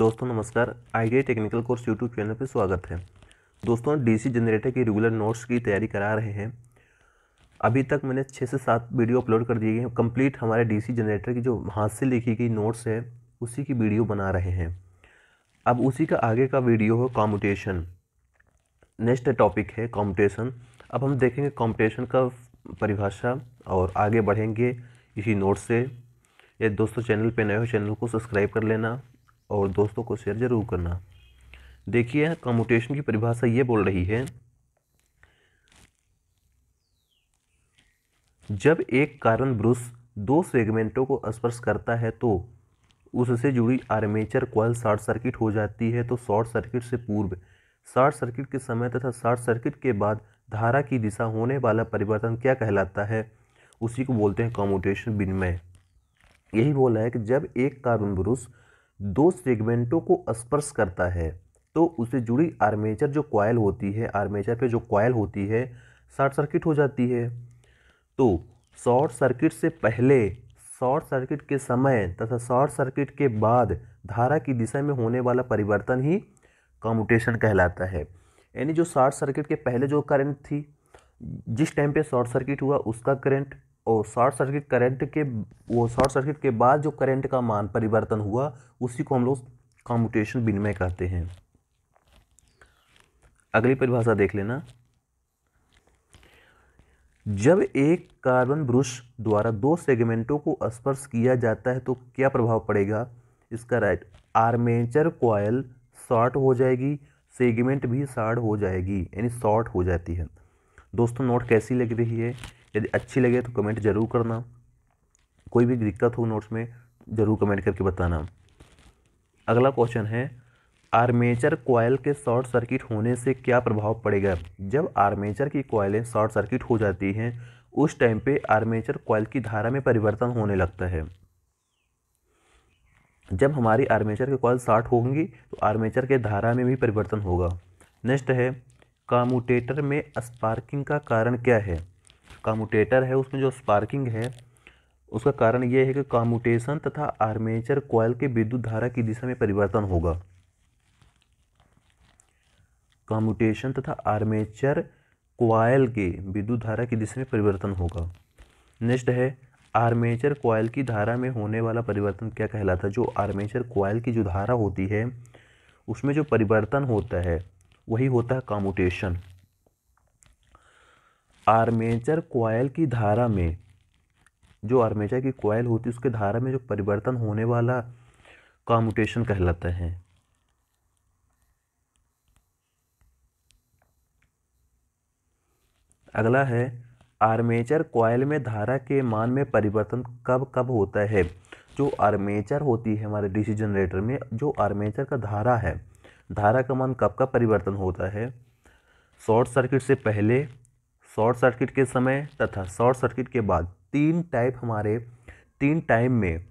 दोस्तों नमस्कार ITI technical course YouTube channel पर स्वागत है दोस्तों डीसी जनरेटर की रेगुलर नोट्स की तैयारी करा रहे हैं अभी तक मैंने छः से सात वीडियो अपलोड कर दिए हैं कंप्लीट हमारे डीसी जनरेटर की जो हाथ से लिखी गई नोट्स है उसी की वीडियो बना रहे हैं अब उसी का आगे का वीडियो है कॉम्पिटिशन नेक्स्ट टॉपिक है कॉम्पिटिशन अब हम देखेंगे कॉम्पटेशन का परिभाषा और आगे बढ़ेंगे इसी नोट से ये दोस्तों चैनल पे नए हो चैनल को सब्सक्राइब कर लेना और दोस्तों को शेयर जरूर करना देखिए कम्यूटेशन की परिभाषा ये बोल रही है जब एक कारण ब्रुश दो सेगमेंटों को स्पर्श करता है तो उससे जुड़ी आर्मेचर कॉल शॉर्ट सर्किट हो जाती है तो शॉर्ट सर्किट से पूर्व शॉर्ट सर्किट के समय तथा शॉर्ट सर्किट के बाद धारा की दिशा होने वाला परिवर्तन क्या कहलाता है उसी को बोलते हैं कॉम्यूटेशन विनिमय यही बोला है कि जब एक कार्बन ब्रुश दो सेगमेंटों को स्पर्श करता है तो उससे जुड़ी आर्मेचर जो कॉयल होती है आर्मेचर पे जो कॉयल होती है शॉर्ट सर्किट हो जाती है तो शॉर्ट सर्किट से पहले शॉर्ट सर्किट के समय तथा शॉर्ट सर्किट के बाद धारा की दिशा में होने वाला परिवर्तन ही कॉम्यूटेशन कहलाता है यानी जो शॉर्ट सर्किट के पहले जो करंट थी जिस टाइम पे शॉर्ट सर्किट हुआ उसका करंट और शॉर्ट सर्किट करंट के वो शॉर्ट सर्किट के बाद जो करंट का मान परिवर्तन हुआ उसी को हम लोग कॉम्यूटेशन विनिमय कहते हैं अगली परिभाषा देख लेना जब एक कार्बन ब्रुश द्वारा दो सेगमेंटों को स्पर्श किया जाता है तो क्या प्रभाव पड़ेगा इसका राइट आर्मेचर कॉयल शॉर्ट हो जाएगी सेगमेंट भी शॉर्ट हो जाएगी यानी शॉर्ट हो जाती है दोस्तों नोट कैसी लग रही है यदि अच्छी लगे तो कमेंट ज़रूर करना कोई भी दिक्कत हो नोट्स में ज़रूर कमेंट करके बताना अगला क्वेश्चन है आर्मेचर कॉयल के शॉर्ट सर्किट होने से क्या प्रभाव पड़ेगा जब आर्मेचर की कॉयलें शॉर्ट सर्किट हो जाती हैं उस टाइम पे आर्मेचर कॉयल की धारा में परिवर्तन होने लगता है जब हमारी आर्मेचर के कॉयल शॉर्ट होंगी तो आर्मेचर के धारा में भी परिवर्तन होगा नेक्स्ट है कामुटेटर में स्पार्किंग का कारण क्या है कामुटेटर है उसमें जो स्पार्किंग है उसका कारण यह है कि कामुटेशन तथा आर्मेचर कॉयल के विद्युत धारा की दिशा में परिवर्तन होगा कामुटेशन तथा आर्मेचर कॉयल के विद्युत धारा की दिशा में परिवर्तन होगा नेक्स्ट है आर्मेचर कॉयल की धारा में होने वाला परिवर्तन क्या कहलाता है जो आर्मेचर कॉयल की जो धारा होती है उसमें जो परिवर्तन होता है वही होता है कामुटेशन आर्मेचर कोयल की धारा में जो आर्मेचर की कोयल होती है उसके धारा में जो परिवर्तन होने वाला कॉम्यूटेशन कहलाता है अगला है आर्मेचर कोयल में धारा के मान में परिवर्तन कब कब होता है जो आर्मेचर होती है हमारे डीसी जनरेटर में जो आर्मेचर का धारा है धारा का मान कब का परिवर्तन होता है शॉर्ट सर्किट से पहले शॉर्ट सर्किट के समय तथा शॉर्ट सर्किट के बाद तीन टाइप हमारे तीन टाइम में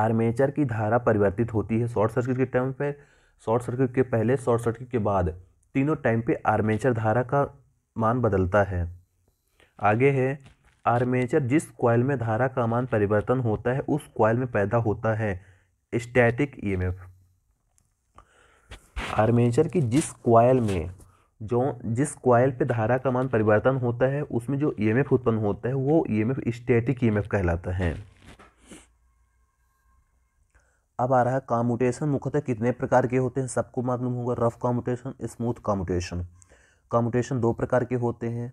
आर्मेचर की धारा परिवर्तित होती है शॉर्ट सर्किट के टाइम पर शॉर्ट सर्किट के पहले शॉर्ट सर्किट के बाद तीनों टाइम पे आर्मेचर धारा का मान बदलता है आगे है आर्मेचर जिस क्वाइल में धारा का मान परिवर्तन होता है उस क्वाइल में पैदा होता है स्टैटिक ईएमएफ आर्मेचर की जिस क्वाइल में जो जिस क्वाइल पे धारा का मान परिवर्तन होता है उसमें जो ईएमएफ e उत्पन्न होता है वो ईएमएफ स्टैटिक ईएमएफ कहलाता है अब आ रहा है कामुटेशन मुख्यतः कितने प्रकार के होते हैं सबको मालूम होगा रफ कामुटेशन स्मूथ कामुटेशन कामुटेशन दो प्रकार के होते हैं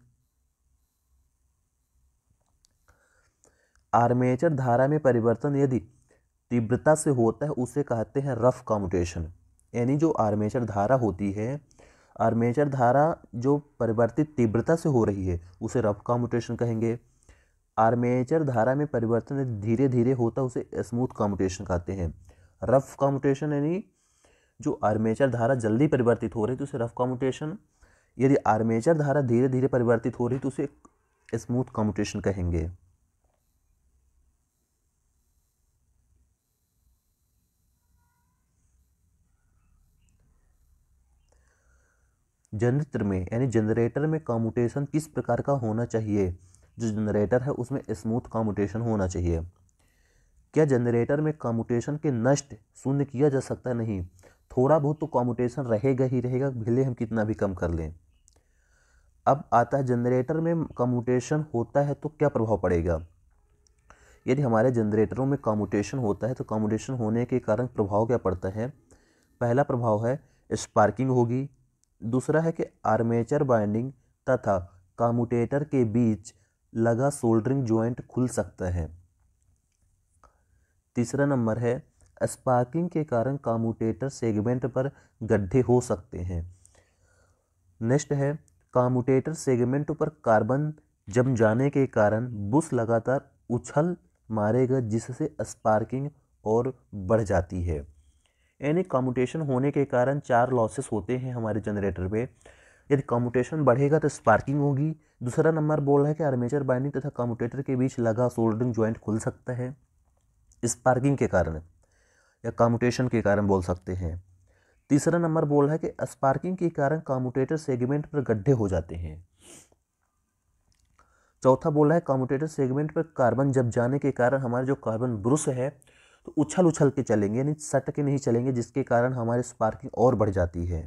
आर्मेचर धारा में परिवर्तन यदि तीव्रता से होता है उसे कहते हैं रफ कामुटेशन यानी जो आर्मेचर धारा होती है आर्मेचर धारा जो परिवर्तित तीव्रता से हो रही है उसे रफ कॉम्यूटेशन कहेंगे आर्मेचर धारा में परिवर्तन धीरे धीरे होता उसे स्मूथ कॉम्यूटेशन कहते हैं रफ कॉम्यूटेशन यानी जो आर्मेचर धारा जल्दी परिवर्तित हो रही तो उसे रफ कॉम्यूटेशन यदि आर्मेचर धारा धीरे धीरे परिवर्तित हो रही तो उसे स्मूथ कॉम्यूटेशन कहेंगे जनरेटर में यानी जनरेटर में कॉम्यूटेशन किस प्रकार का होना चाहिए जो जनरेटर है उसमें स्मूथ कॉम्यूटेशन होना चाहिए क्या जनरेटर में कॉमुटेशन के नष्ट शून्य किया जा सकता नहीं थोड़ा बहुत तो कॉम्यूटेशन रहेगा ही रहेगा भले हम कितना भी कम कर लें अब आता है जनरेटर में कॉम्यूटेशन होता है तो क्या प्रभाव पड़ेगा यदि हमारे जनरेटरों में कॉम्यूटेशन होता है तो कॉम्यूटेशन होने के कारण प्रभाव क्या पड़ता है पहला प्रभाव है स्पार्किंग होगी दूसरा है कि आर्मेचर बाइंडिंग तथा कामुटेटर के बीच लगा सोल्डरिंग ज्वाइंट खुल सकता है तीसरा नंबर है स्पार्किंग के कारण कामुटेटर सेगमेंट पर गड्ढे हो सकते हैं नेक्स्ट है कामुटेटर सेगमेंट पर कार्बन जम जाने के कारण बुश लगातार उछल मारेगा जिससे स्पार्किंग और बढ़ जाती है यानी कम्यूटेशन होने के कारण चार लॉसेस होते हैं हमारे जनरेटर में यदि कम्यूटेशन बढ़ेगा तो स्पार्किंग होगी दूसरा नंबर बोल रहा है कि आर्मेचर बाइंडिंग तथा कम्यूटेटर के बीच लगा सोल्डरिंग ज्वाइंट खुल सकता है स्पार्किंग के कारण या कम्यूटेशन के कारण बोल सकते हैं तीसरा नंबर बोल रहा है कि स्पार्किंग के कारण कम्यूटेटर सेगमेंट पर गड्ढे हो जाते हैं चौथा बोला है कम्यूटेटर सेगमेंट पर कार्बन जब जाने के कारण हमारे जो कार्बन ब्रुश है तो उछल उछल के चलेंगे यानी सट के नहीं चलेंगे जिसके कारण हमारे स्पार्किंग और बढ़ जाती है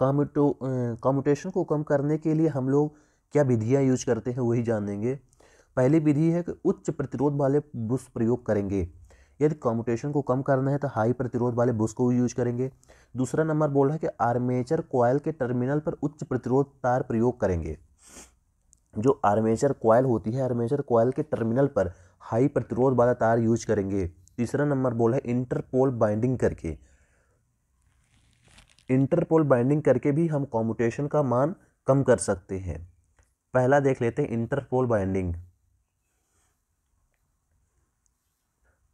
कामुटो कामुटेशन को कम करने के लिए हम लोग क्या विधियाँ यूज करते हैं वही जानेंगे पहली विधि है कि उच्च प्रतिरोध वाले बुश प्रयोग करेंगे यदि कॉम्पिटिशन को कम करना है तो हाई प्रतिरोध वाले बुश को यूज करेंगे दूसरा नंबर बोल रहा है कि आर्मेचर कॉयल के टर्मिनल पर उच्च प्रतिरोध तार प्रयोग करेंगे जो आर्मेचर कॉयल होती है आर्मेचर कॉयल के टर्मिनल पर हाई प्रतिरोध वाला तार यूज करेंगे तीसरा नंबर बोल है इंटरपोल बाइंडिंग करके इंटरपोल बाइंडिंग करके भी हम कॉम्पिटेशन का मान कम कर सकते हैं पहला देख लेते हैं इंटरपोल बाइंडिंग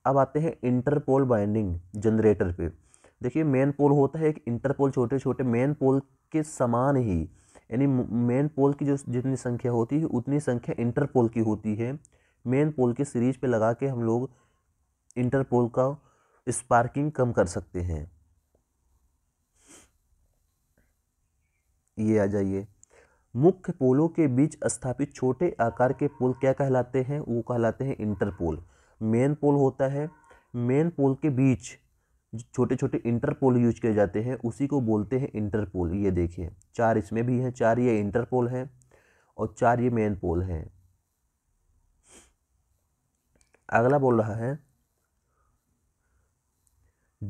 अब आते हैं इंटरपोल बाइंडिंग जनरेटर पे देखिए मेन पोल होता है एक इंटरपोल छोटे छोटे मेन पोल के समान ही यानी मेन पोल की जो जितनी संख्या होती है उतनी संख्या इंटरपोल की होती है मेन पोल के सीरीज पे लगा के हम लोग इंटरपोल का स्पार्किंग कम कर सकते हैं ये आ जाइए मुख्य पोलों के बीच स्थापित छोटे आकार के पोल क्या कहलाते हैं वो कहलाते हैं इंटरपोल मेन पोल होता है मेन पोल के बीच छोटे छोटे इंटरपोल यूज किए जाते हैं उसी को बोलते हैं इंटरपोल ये देखिए चार इसमें भी हैं चार ये इंटरपोल हैं और चार ये मेन पोल हैं अगला बोल रहा है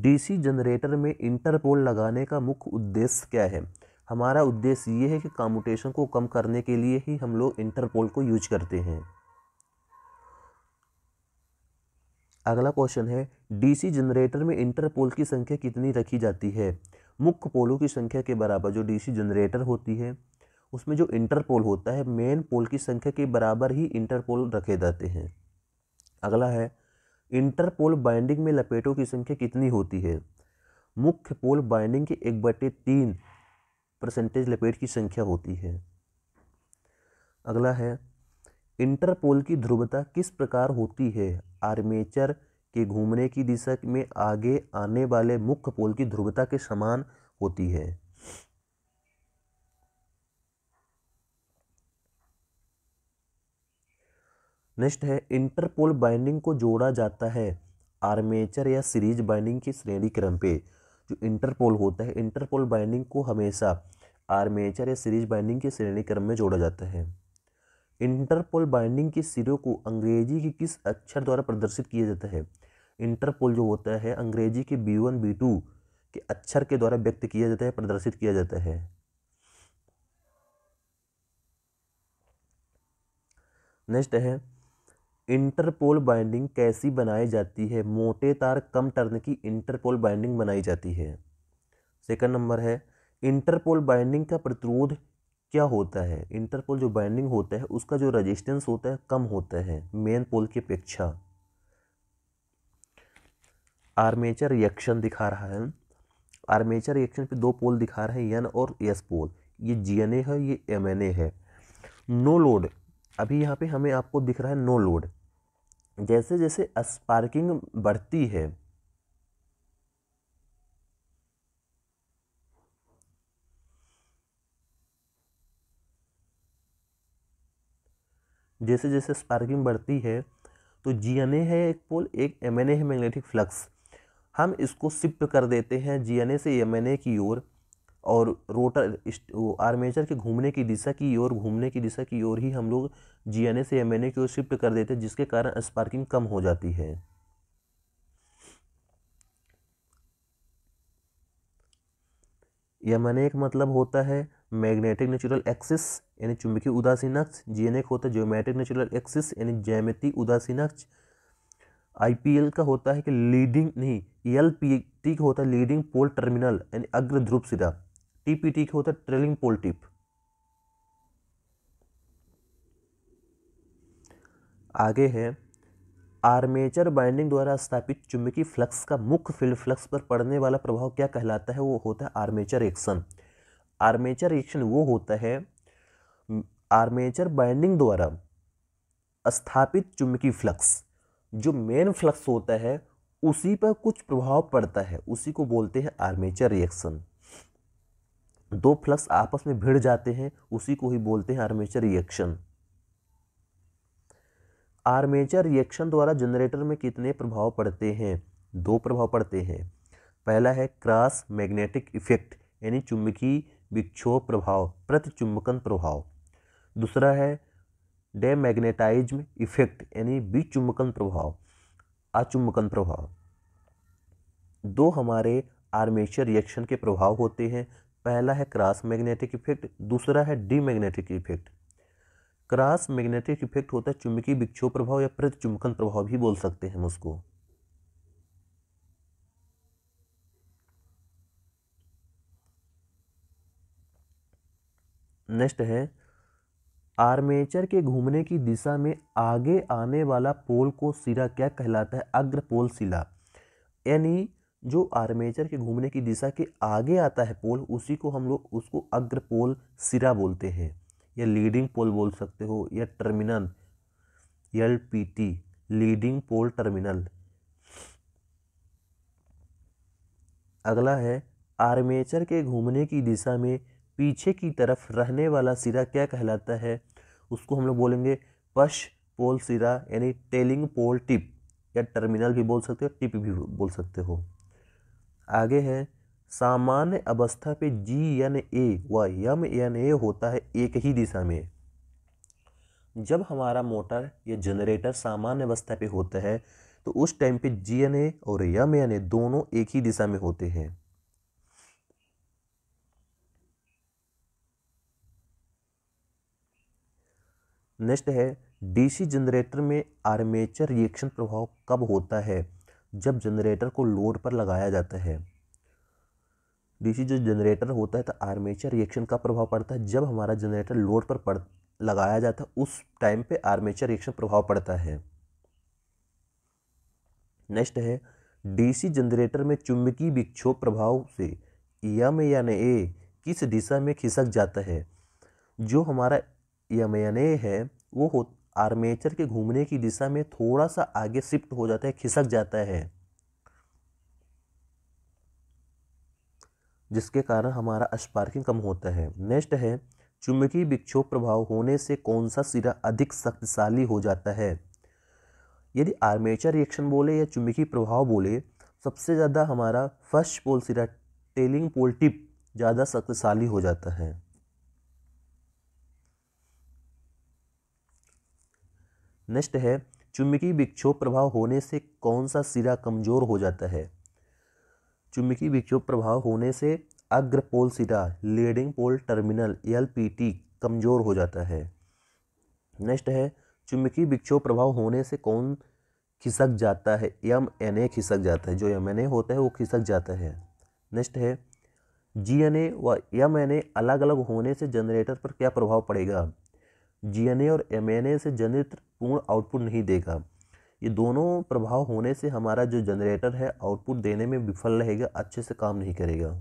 डीसी जनरेटर में इंटरपोल लगाने का मुख्य उद्देश्य क्या है हमारा उद्देश्य ये है कि कम्यूटेशन को कम करने के लिए ही हम लोग इंटरपोल को यूज करते हैं अगला क्वेश्चन है डीसी जनरेटर में इंटरपोल की संख्या कितनी रखी जाती है मुख्य पोलों की संख्या के बराबर जो डीसी जनरेटर होती है उसमें जो इंटरपोल होता है मेन पोल की संख्या के बराबर ही इंटरपोल रखे जाते हैं अगला है इंटरपोल बाइंडिंग में लपेटों की संख्या कितनी होती है मुख्य पोल बाइंडिंग के एक बटे तीन परसेंटेज लपेट की संख्या होती है अगला है इंटरपोल की ध्रुवता किस प्रकार होती है आर्मेचर के घूमने की दिशा में आगे आने वाले मुख्य पोल की ध्रुवता के समान होती है नेक्स्ट है इंटरपोल बाइंडिंग को जोड़ा जाता है आर्मेचर या सीरीज बाइंडिंग की श्रेणी क्रम पे जो इंटरपोल होता है इंटरपोल बाइंडिंग को हमेशा आर्मेचर या सीरीज बाइंडिंग के श्रेणी क्रम में जोड़ा जाता है इंटरपोल बाइंडिंग के सिरों को अंग्रेजी के किस अक्षर द्वारा प्रदर्शित किया जाता है इंटरपोल जो होता है अंग्रेजी के बी वन बी टू के अक्षर के द्वारा व्यक्त किया जाता है प्रदर्शित किया जाता है नेक्स्ट है इंटरपोल बाइंडिंग कैसी बनाई जाती है मोटे तार कम टर्न की इंटरपोल बाइंडिंग बनाई जाती है सेकंड नंबर है इंटरपोल बाइंडिंग का प्रतिरोध क्या होता है इंटरपोल जो बाइंडिंग होता है उसका जो रेजिस्टेंस होता है कम होता है मेन पोल की अपेक्षा आर्मेचर रिएक्शन दिखा रहा है आर्मेचर रिएक्शन पे दो पोल दिखा रहे हैं एन और एस पोल ये जी एन ए है ये एम एन ए है नो लोड अभी यहाँ पे हमें आपको दिख रहा है नो लोड जैसे जैसे स्पार्किंग बढ़ती है जैसे जैसे स्पार्किंग बढ़ती है तो जी एन ए है एक पोल एक एम एन ए है मैग्नेटिक फ्लक्स हम इसको शिफ्ट कर देते हैं जी एन ए से एम की ओर और रोटर आर्मेचर के घूमने की दिशा की ओर घूमने की दिशा की ओर ही हम लोग जी एन ए से एम की ओर शिफ्ट कर देते हैं जिसके कारण स्पार्किंग कम हो जाती है एक मतलब होता है मैग्नेटिक नेचुरल एक्सिस यानी चुंबकीय उदासीन अक्ष जीएनए का होता है ज्योमेट्रिक नेचुरल एक्सिस यानी जैमिति उदासीन अक्ष आईपीएल का होता है कि लीडिंग नहीं एल पी का होता है लीडिंग पोल टर्मिनल यानी अग्र ध्रुव सिरा टीपीटी का होता है ट्रेलिंग पोल टिप आगे है आर्मेचर बाइंडिंग द्वारा स्थापित चुंबकीय फ्लक्स का मुख्य फील्ड फ्लक्स पर पड़ने वाला प्रभाव क्या कहलाता है वो होता है आर्मेचर एक्शन आर्मेचर रिएक्शन वो होता है आर्मेचर बाइंडिंग द्वारा स्थापित चुंबकीय फ्लक्स जो मेन फ्लक्स होता है उसी पर कुछ प्रभाव पड़ता है उसी को बोलते हैं आर्मेचर रिएक्शन दो फ्लक्स आपस में भिड़ जाते हैं उसी को ही बोलते हैं आर्मेचर रिएक्शन आर्मेचर रिएक्शन द्वारा जनरेटर में कितने प्रभाव पड़ते हैं दो प्रभाव पड़ते हैं पहला है क्रॉस मैग्नेटिक इफेक्ट यानी चुंबकीय विक्षोभ प्रभाव प्रतिचुंबकन प्रभाव दूसरा है डेमैग्नेटाइज्म इफेक्ट यानी विचुंबकन प्रभाव अचुंबकन प्रभाव दो हमारे आर्मेचर रिएक्शन के प्रभाव होते हैं पहला है क्रॉस मैग्नेटिक इफेक्ट दूसरा है demagnetic effect cross magnetic effect होता है चुंबकीय विक्षोभ प्रभाव या प्रतिचुंबकन प्रभाव भी बोल सकते हैं हम उसको नेक्स्ट है आर्मेचर के घूमने की दिशा में आगे आने वाला पोल को सिरा क्या कहलाता है अग्रपोल शिला यानी जो आर्मेचर के घूमने की दिशा के आगे आता है पोल उसी को हम लोग उसको अग्रपोल सिरा बोलते हैं या लीडिंग पोल बोल सकते हो या terminal L P T leading pole terminal अगला है आर्मेचर के घूमने की दिशा में पीछे की तरफ रहने वाला सिरा क्या कहलाता है उसको हम लोग बोलेंगे पश पोल सिरा यानी टेलिंग पोल टिप या टर्मिनल भी बोल सकते हो टिप भी बोल सकते हो आगे है सामान्य अवस्था पे जी एन ए व यम एन ए होता है एक ही दिशा में जब हमारा मोटर या जनरेटर सामान्य अवस्था पे होता है तो उस टाइम पे जी एन ए और यम एन ए दोनों एक ही दिशा में होते हैं नेक्स्ट है डीसी जनरेटर में आर्मेचर रिएक्शन प्रभाव कब होता है जब जनरेटर को लोड पर लगाया जाता है डीसी जो जनरेटर होता है तो आर्मेचर रिएक्शन का प्रभाव पड़ता है जब हमारा जनरेटर लोड पर पड़ लगाया जाता है उस टाइम पे आर्मेचर रिएक्शन प्रभाव पड़ता है नेक्स्ट है डीसी जनरेटर में चुंबकीय विक्षोभ प्रभाव से यम यानी ए किस दिशा में खिसक जाता है जो हमारा यमयने है वो हो आर्मेचर के घूमने की दिशा में थोड़ा सा आगे शिफ्ट हो जाता है खिसक जाता है जिसके कारण हमारा स्पार्किंग कम होता है नेक्स्ट है चुंबकीय विक्षोभ प्रभाव होने से कौन सा सिरा अधिक शक्तिशाली हो जाता है यदि आर्मेचर रिएक्शन बोले या चुंबकीय प्रभाव बोले सबसे ज़्यादा हमारा फर्स्ट पोल सिरा टेलिंग पोल टिप ज़्यादा शक्तिशाली हो जाता है नेक्स्ट है चुम्बकीय विक्षोभ प्रभाव होने से कौन सा सिरा कमजोर हो जाता है चुम्बकीय विक्षोभ प्रभाव होने से अग्रपोल सिरा लीडिंग पोल टर्मिनल एल कमजोर हो जाता है नेक्स्ट है चुम्बकीय विक्षोभ प्रभाव होने से कौन खिसक जाता है यम एन ए खिसक जाता है जो यम एन ए होता है वो खिसक जाता है नेक्स्ट है जी एन ए व यम एन ए अलग अलग होने से जनरेटर पर क्या प्रभाव पड़ेगा जीएनए और एमएनए से जनित पूर्ण आउटपुट नहीं देगा ये दोनों प्रभाव होने से हमारा जो जनरेटर है आउटपुट देने में विफल रहेगा अच्छे से काम नहीं करेगा